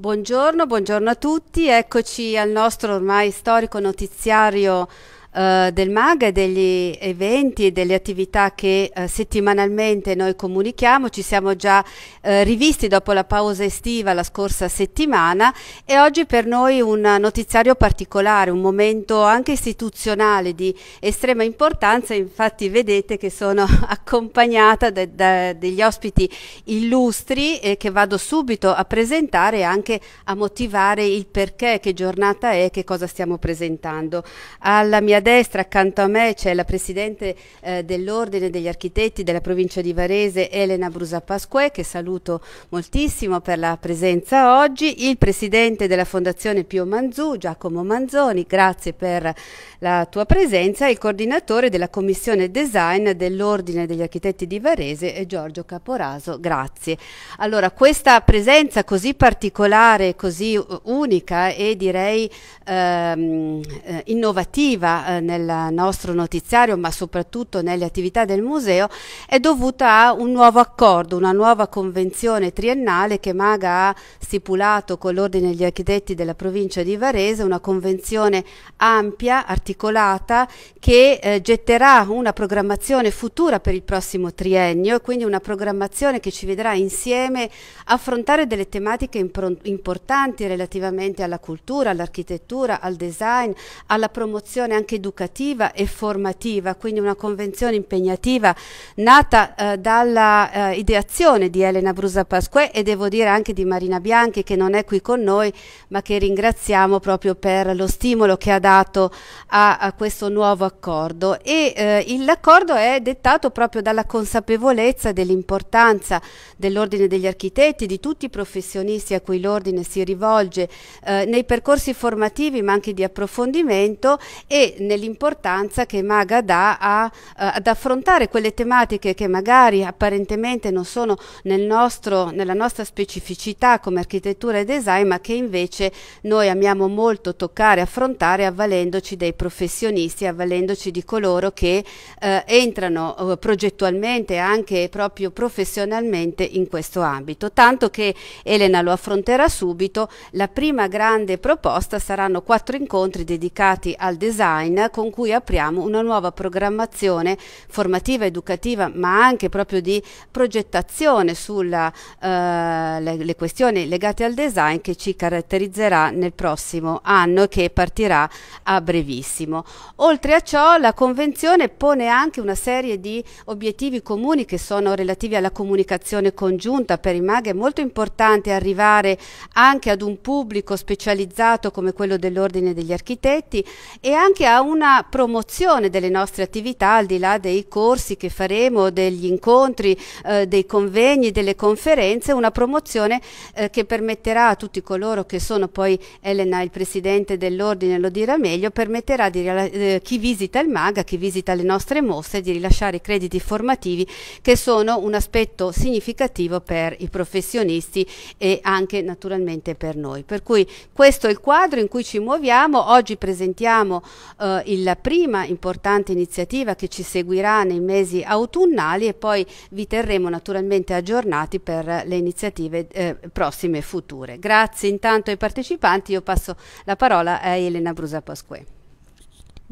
Buongiorno, buongiorno a tutti, eccoci al nostro ormai storico notiziario eh, del MAG degli eventi e delle attività che eh, settimanalmente noi comunichiamo. Ci siamo già eh, rivisti dopo la pausa estiva la scorsa settimana e oggi per noi un notiziario particolare, un momento anche istituzionale di estrema importanza. Infatti vedete che sono accompagnata da, da degli ospiti illustri eh, che vado subito a presentare e anche a motivare il perché, che giornata è, che cosa stiamo presentando. Alla mia destra accanto a me c'è la Presidente eh, dell'Ordine degli Architetti della provincia di Varese, Elena Brusa Pasquè, che saluto moltissimo per la presenza oggi, il Presidente della Fondazione Pio Manzù, Giacomo Manzoni, grazie per la tua presenza, e il Coordinatore della Commissione Design dell'Ordine degli Architetti di Varese, eh, Giorgio Caporaso, grazie. Allora, questa presenza così particolare, così unica e direi ehm, eh, innovativa eh, nel nostro notiziario, ma soprattutto nelle attività del museo, è dovuta a un nuovo accordo, una nuova convenzione triennale che Maga ha stipulato con l'Ordine degli Architetti della provincia di Varese, una convenzione ampia, articolata, che eh, getterà una programmazione futura per il prossimo triennio e quindi una programmazione che ci vedrà insieme affrontare delle tematiche importanti relativamente alla cultura, all'architettura, al design, alla promozione anche educativa e formativa, quindi una convenzione impegnativa nata eh, dalla eh, ideazione di Elena Brusa Pasquè e devo dire anche di Marina Bianchi che non è qui con noi ma che ringraziamo proprio per lo stimolo che ha dato a, a questo nuovo accordo e eh, l'accordo è dettato proprio dalla consapevolezza dell'importanza dell'ordine degli architetti, di tutti i professionisti a cui l'ordine si rivolge eh, nei percorsi formativi ma anche di approfondimento e nell'importanza che Maga dà a, eh, ad affrontare quelle tematiche che magari apparentemente non sono nel nostro, nella nostra specificità come architettura e design, ma che invece noi amiamo molto toccare, affrontare avvalendoci dei professionisti, avvalendoci di coloro che eh, entrano eh, progettualmente anche proprio professionalmente in questo ambito. Tanto che Elena lo affronterà subito, la prima grande proposta saranno quattro incontri dedicati al design disciplina con cui apriamo una nuova programmazione formativa, educativa, ma anche proprio di progettazione sulle eh, questioni legate al design che ci caratterizzerà nel prossimo anno e che partirà a brevissimo. Oltre a ciò la Convenzione pone anche una serie di obiettivi comuni che sono relativi alla comunicazione congiunta. Per i maghi. è molto importante arrivare anche ad un pubblico specializzato come quello dell'Ordine degli Architetti e anche a un una promozione delle nostre attività al di là dei corsi che faremo, degli incontri, eh, dei convegni, delle conferenze, una promozione eh, che permetterà a tutti coloro che sono poi Elena, il presidente dell'ordine lo dirà meglio, permetterà di eh, chi visita il MAGA, chi visita le nostre mostre, di rilasciare i crediti formativi che sono un aspetto significativo per i professionisti e anche naturalmente per noi. Per cui questo è il quadro in cui ci muoviamo, oggi presentiamo eh, eh, la prima importante iniziativa che ci seguirà nei mesi autunnali e poi vi terremo naturalmente aggiornati per le iniziative eh, prossime e future. Grazie intanto ai partecipanti, io passo la parola a Elena Brusa Pasquè.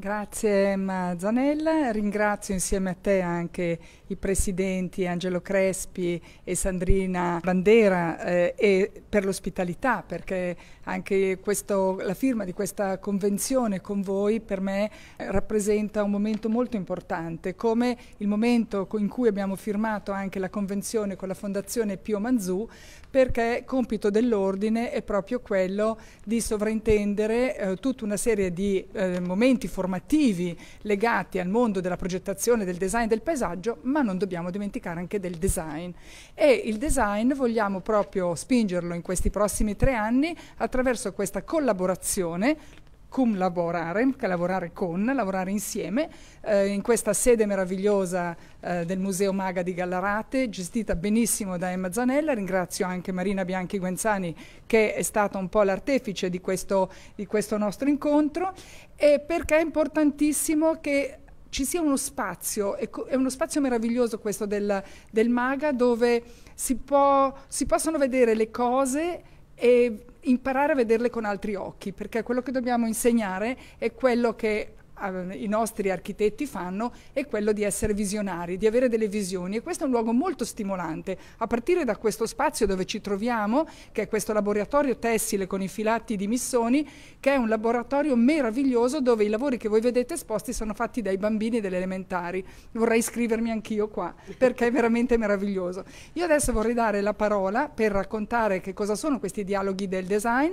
Grazie Emma Zanella, ringrazio insieme a te anche i presidenti Angelo Crespi e Sandrina Bandera eh, e per l'ospitalità perché anche questo, la firma di questa convenzione con voi per me eh, rappresenta un momento molto importante come il momento in cui abbiamo firmato anche la convenzione con la Fondazione Pio Manzù perché compito dell'Ordine è proprio quello di sovraintendere eh, tutta una serie di eh, momenti formali formativi legati al mondo della progettazione, del design del paesaggio, ma non dobbiamo dimenticare anche del design. E il design vogliamo proprio spingerlo in questi prossimi tre anni attraverso questa collaborazione cum lavorare, che lavorare con, lavorare insieme, eh, in questa sede meravigliosa eh, del Museo Maga di Gallarate, gestita benissimo da Emma Zanella. Ringrazio anche Marina Bianchi Guenzani che è stata un po' l'artefice di questo, di questo nostro incontro, e perché è importantissimo che ci sia uno spazio, è uno spazio meraviglioso questo del, del Maga, dove si, può, si possono vedere le cose e imparare a vederle con altri occhi, perché quello che dobbiamo insegnare è quello che i nostri architetti fanno è quello di essere visionari, di avere delle visioni e questo è un luogo molto stimolante. A partire da questo spazio dove ci troviamo, che è questo laboratorio tessile con i filati di Missoni, che è un laboratorio meraviglioso dove i lavori che voi vedete esposti sono fatti dai bambini delle elementari. Vorrei iscrivermi anch'io qua perché è veramente meraviglioso. Io adesso vorrei dare la parola per raccontare che cosa sono questi dialoghi del design,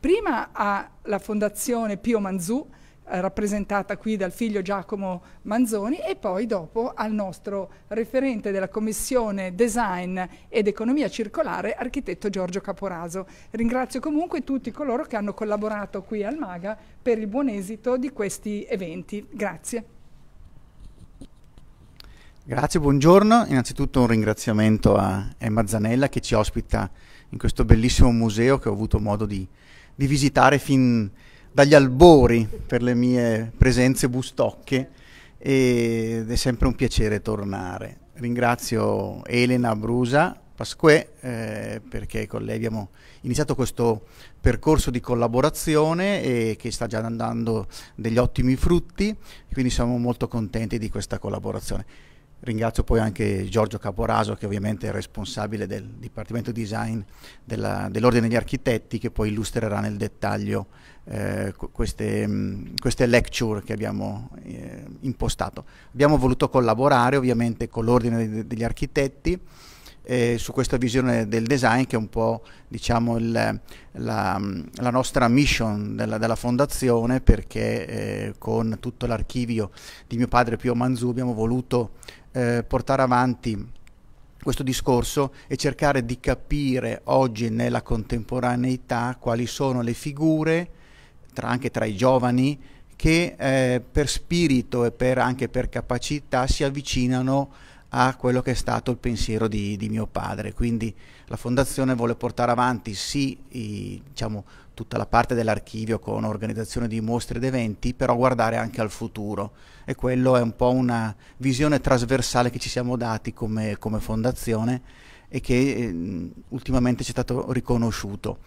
prima alla Fondazione Pio Manzù, eh, rappresentata qui dal figlio Giacomo Manzoni e poi dopo al nostro referente della Commissione Design ed Economia Circolare, architetto Giorgio Caporaso. Ringrazio comunque tutti coloro che hanno collaborato qui al MAGA per il buon esito di questi eventi. Grazie. Grazie, buongiorno. Innanzitutto un ringraziamento a Emma Zanella che ci ospita in questo bellissimo museo che ho avuto modo di, di visitare fin dagli albori per le mie presenze bustocche ed è sempre un piacere tornare. Ringrazio Elena Brusa Pasquè eh, perché con lei abbiamo iniziato questo percorso di collaborazione e che sta già dando degli ottimi frutti, quindi siamo molto contenti di questa collaborazione. Ringrazio poi anche Giorgio Caporaso che ovviamente è responsabile del Dipartimento Design dell'Ordine degli Architetti che poi illustrerà nel dettaglio eh, queste, mm, queste, lecture che abbiamo eh, impostato. Abbiamo voluto collaborare ovviamente con l'Ordine degli Architetti eh, su questa visione del design che è un po' diciamo il, la, mm, la, nostra mission della, della fondazione perché eh, con tutto l'archivio di mio padre Pio Manzù abbiamo voluto eh, portare avanti questo discorso e cercare di capire oggi nella contemporaneità quali sono le figure, tra, anche tra i giovani, che eh, per spirito e per, anche per capacità si avvicinano a quello che è stato il pensiero di, di mio padre. Quindi la fondazione vuole portare avanti sì i, diciamo, tutta la parte dell'archivio con organizzazione di mostre ed eventi, però guardare anche al futuro e quello è un po' una visione trasversale che ci siamo dati come, come fondazione e che eh, ultimamente ci è stato riconosciuto.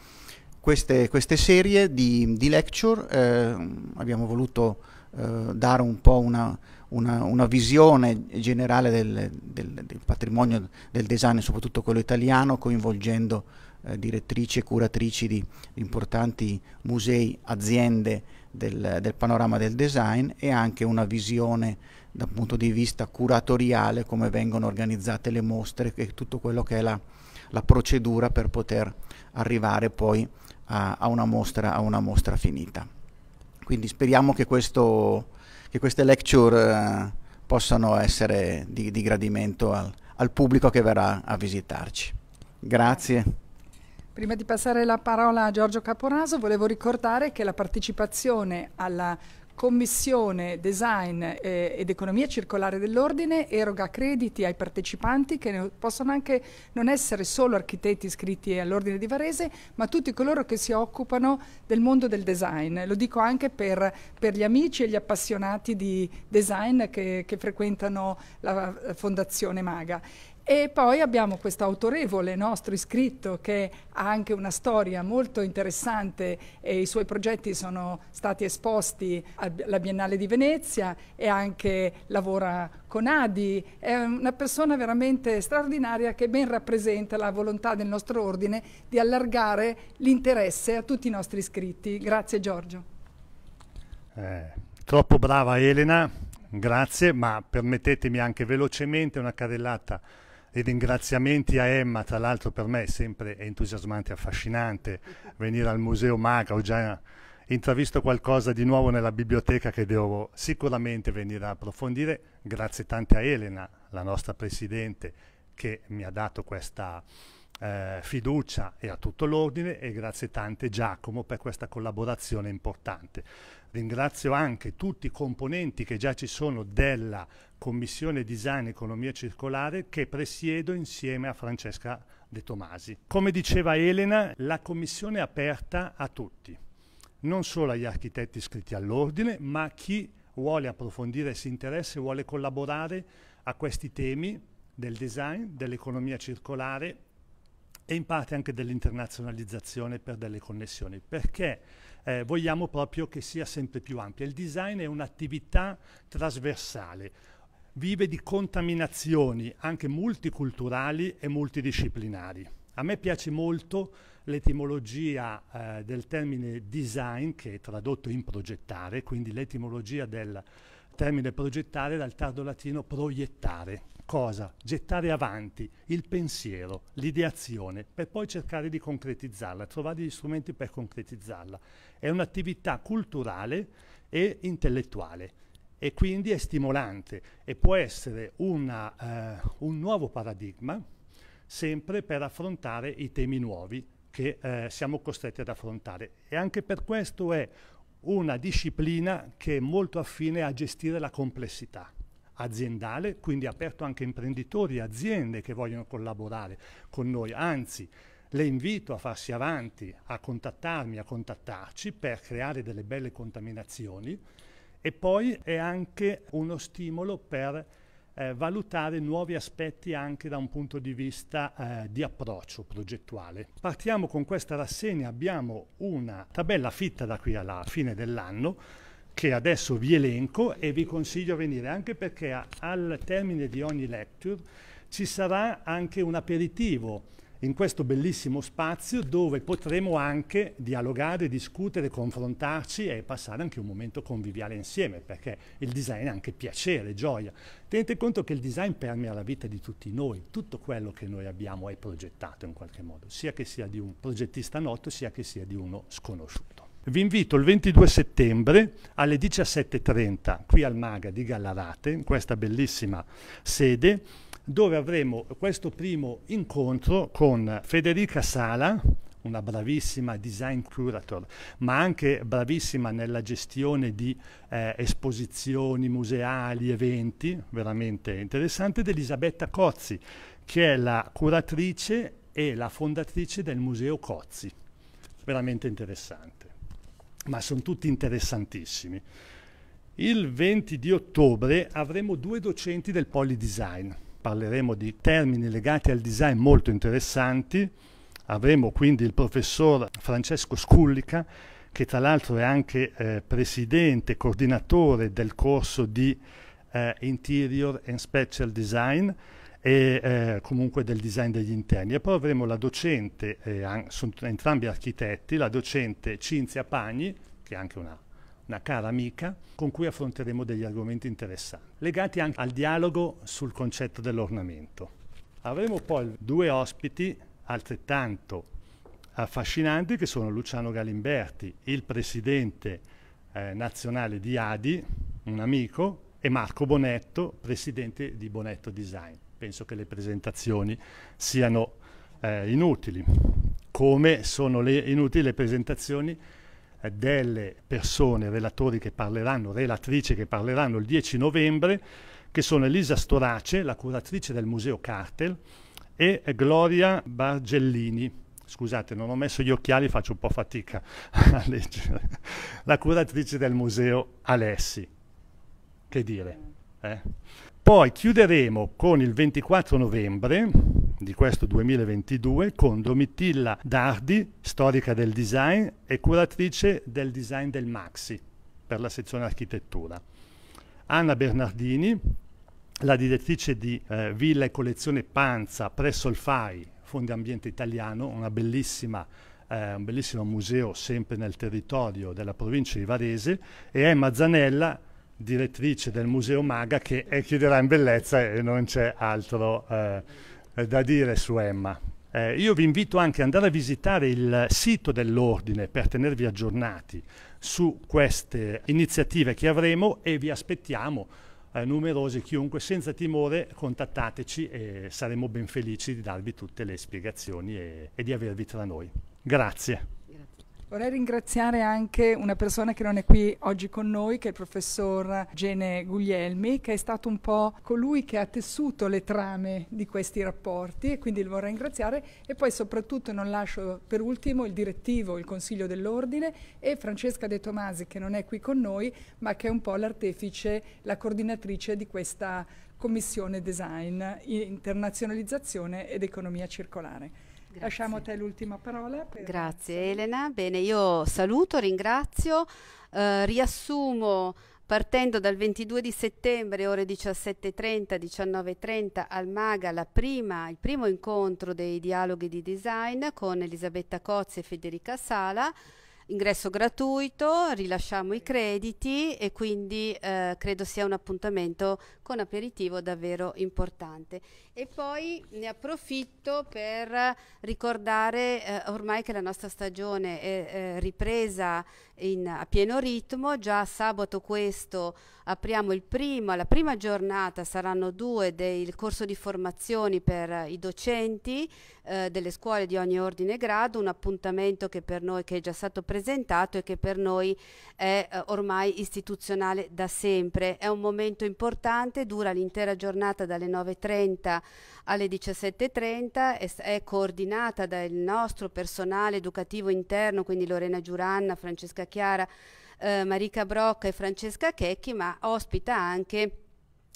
Queste, queste serie di, di lecture eh, abbiamo voluto eh, dare un po' una, una, una visione generale del, del, del, patrimonio del design, soprattutto quello italiano, coinvolgendo eh, direttrici e curatrici di, importanti musei, aziende del, del, panorama del design e anche una visione dal punto di vista curatoriale, come vengono organizzate le mostre e tutto quello che è la, la procedura per poter arrivare poi a, a, una, mostra, a una mostra finita quindi speriamo che questo che queste lecture eh, possano essere di, di gradimento al, al pubblico che verrà a visitarci. Grazie. Prima di passare la parola a Giorgio Caporaso, volevo ricordare che la partecipazione alla Commissione Design eh, ed Economia Circolare dell'Ordine eroga crediti ai partecipanti che possono anche non essere solo architetti iscritti all'Ordine di Varese, ma tutti coloro che si occupano del mondo del design. Lo dico anche per, per gli amici e gli appassionati di design che, che frequentano la eh, Fondazione Maga. E poi abbiamo questo autorevole nostro iscritto che ha anche una storia molto interessante e i suoi progetti sono stati esposti alla Biennale di Venezia e anche lavora con Adi. È una persona veramente straordinaria che ben rappresenta la volontà del nostro ordine di allargare l'interesse a tutti i nostri iscritti. Grazie Giorgio. Eh, troppo brava Elena, grazie, ma permettetemi anche velocemente una carrellata dei ringraziamenti a Emma, tra l'altro per me è sempre entusiasmante e affascinante venire al Museo Maga, ho già intravisto qualcosa di nuovo nella biblioteca che devo sicuramente venire a approfondire, grazie tante a Elena, la nostra Presidente, che mi ha dato questa eh, fiducia e a tutto l'ordine e grazie tante Giacomo per questa collaborazione importante. Ringrazio anche tutti i componenti che già ci sono della Commissione Design Economia Circolare che presiedo insieme a Francesca De Tomasi. Come diceva Elena, la Commissione è aperta a tutti, non solo agli architetti iscritti all'ordine, ma a chi vuole approfondire, si interessa e vuole collaborare a questi temi del design, dell'economia circolare e in parte anche dell'internazionalizzazione per delle connessioni, perché eh, vogliamo proprio che sia sempre più ampia. Il design è un'attività trasversale, vive di contaminazioni anche multiculturali e multidisciplinari. A me piace molto l'etimologia eh, del termine design, che è tradotto in progettare, quindi l'etimologia del termine progettare dal tardo latino proiettare, cosa? Gettare avanti il pensiero, l'ideazione, per poi cercare di concretizzarla, trovare gli strumenti per concretizzarla. È un'attività culturale e intellettuale e quindi è stimolante e può essere una, eh, un nuovo paradigma sempre per affrontare i temi nuovi che eh, siamo costretti ad affrontare. E anche per questo è una disciplina che è molto affine a gestire la complessità aziendale, quindi aperto anche a imprenditori e aziende che vogliono collaborare con noi. Anzi, le invito a farsi avanti, a contattarmi, a contattarci per creare delle belle contaminazioni e poi è anche uno stimolo per eh, valutare nuovi aspetti anche da un punto di vista eh, di approccio progettuale. Partiamo con questa rassegna, abbiamo una tabella fitta da qui alla fine dell'anno che adesso vi elenco e vi consiglio a venire, anche perché a, al termine di ogni lecture ci sarà anche un aperitivo in questo bellissimo spazio dove potremo anche dialogare, discutere, confrontarci e passare anche un momento conviviale insieme, perché il design è anche piacere, gioia. Tenete conto che il design permea la vita di tutti noi, tutto quello che noi abbiamo è progettato in qualche modo, sia che sia di un progettista noto, sia che sia di uno sconosciuto. Vi invito il 22 settembre alle 17.30 qui al Maga di Gallarate, in questa bellissima sede, dove avremo questo primo incontro con Federica Sala, una bravissima design curator, ma anche bravissima nella gestione di eh, esposizioni museali, eventi, veramente interessante, ed Elisabetta Cozzi, che è la curatrice e la fondatrice del Museo Cozzi, veramente interessante ma sono tutti interessantissimi. Il 20 di ottobre avremo due docenti del Polydesign. Parleremo di termini legati al design molto interessanti. Avremo quindi il professor Francesco Scullica, che tra l'altro è anche eh, presidente e coordinatore del corso di eh, Interior and Special Design, e eh, comunque del design degli interni. E poi avremo la docente, eh, sono entrambi architetti, la docente Cinzia Pagni, che è anche una, una cara amica, con cui affronteremo degli argomenti interessanti, legati anche al dialogo sul concetto dell'ornamento. Avremo poi due ospiti altrettanto affascinanti che sono Luciano Galimberti, il presidente eh, nazionale di Adi, un amico, e Marco Bonetto, presidente di Bonetto Design penso che le presentazioni siano eh, inutili, come sono le, inutili le presentazioni eh, delle persone, relatori che parleranno, relatrici che parleranno il 10 novembre, che sono Elisa Storace, la curatrice del Museo Cartel, e eh, Gloria Bargellini, scusate non ho messo gli occhiali faccio un po' fatica a leggere la curatrice del museo Alessi che dire eh? Poi chiuderemo con il 24 novembre di questo 2022 con Domitilla Dardi, storica del design e curatrice del design del Maxi per la sezione architettura. Anna Bernardini, la direttrice di eh, Villa e Collezione Panza presso il FAI, Fondi Ambiente Italiano, eh, un bellissimo museo sempre nel territorio della provincia di Varese, e Emma Zanella, direttrice del Museo Maga che eh, chiuderà in bellezza e non c'è altro eh, da dire su Emma. Eh, io vi invito anche ad andare a visitare il sito dell'Ordine per tenervi aggiornati su queste iniziative che avremo e vi aspettiamo eh, numerosi, chiunque senza timore contattateci e saremo ben felici di darvi tutte le spiegazioni e, e di avervi tra noi. Grazie. Vorrei ringraziare anche una persona che non è qui oggi con noi, che è il professor Gene Guglielmi, che è stato un po' colui che ha tessuto le trame di questi rapporti e quindi lo vorrei ringraziare e poi soprattutto non lascio per ultimo il direttivo, il Consiglio dell'Ordine e Francesca De Tomasi che non è qui con noi ma che è un po' l'artefice, la coordinatrice di questa commissione design, internazionalizzazione ed economia circolare. Grazie. Lasciamo a te l'ultima parola. Per... Grazie Elena. Bene, io saluto, ringrazio, eh, riassumo partendo dal 22 di settembre ore 17.30, 19.30 al Maga prima, il primo incontro dei dialoghi di design con Elisabetta Cozzi e Federica Sala ingresso gratuito, rilasciamo i crediti e quindi eh, credo sia un appuntamento con aperitivo davvero importante. E poi ne approfitto per ricordare eh, ormai che la nostra stagione è eh, ripresa in, a pieno ritmo, già sabato questo apriamo il primo, la prima giornata saranno due del corso di formazioni per eh, i docenti eh, delle scuole di ogni ordine e grado, un appuntamento che per noi che è già stato presentato e che per noi è eh, ormai istituzionale da sempre. È un momento importante, dura l'intera giornata dalle 9.30 alle 17.30, è, è coordinata dal nostro personale educativo interno, quindi Lorena Giuranna, Francesca Chiara eh, Marica Brocca e Francesca Checchi, ma ospita anche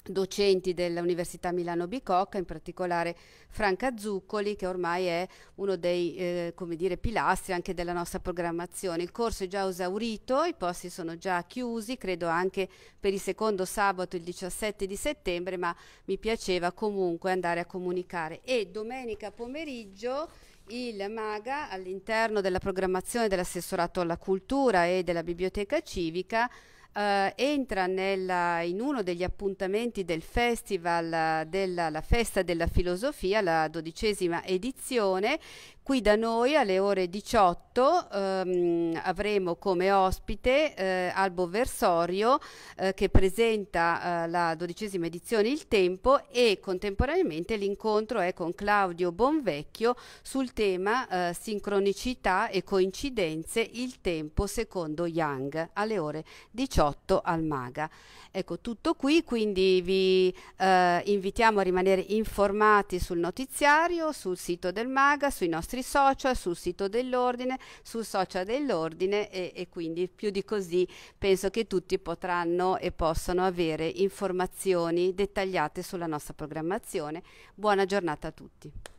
docenti dell'Università Milano Bicocca, in particolare Franca Zuccoli, che ormai è uno dei eh, dire, pilastri anche della nostra programmazione. Il corso è già esaurito, i posti sono già chiusi, credo anche per il secondo sabato, il 17 di settembre, ma mi piaceva comunque andare a comunicare. E domenica pomeriggio il MAGA all'interno della programmazione dell'assessorato alla cultura e della biblioteca civica Uh, entra nella, in uno degli appuntamenti del festival della Festa della Filosofia, la dodicesima edizione, Qui da noi alle ore 18 ehm, avremo come ospite eh, Albo Versorio eh, che presenta eh, la dodicesima edizione Il Tempo e contemporaneamente l'incontro è con Claudio Bonvecchio sul tema eh, sincronicità e coincidenze Il Tempo secondo Young alle ore 18 al Maga. Ecco tutto qui, quindi vi eh, invitiamo a rimanere informati sul notiziario, sul sito del Maga, sui nostri nostri social, sul sito dell'ordine, sul social dell'ordine e, e quindi più di così penso che tutti potranno e possano avere informazioni dettagliate sulla nostra programmazione. Buona giornata a tutti.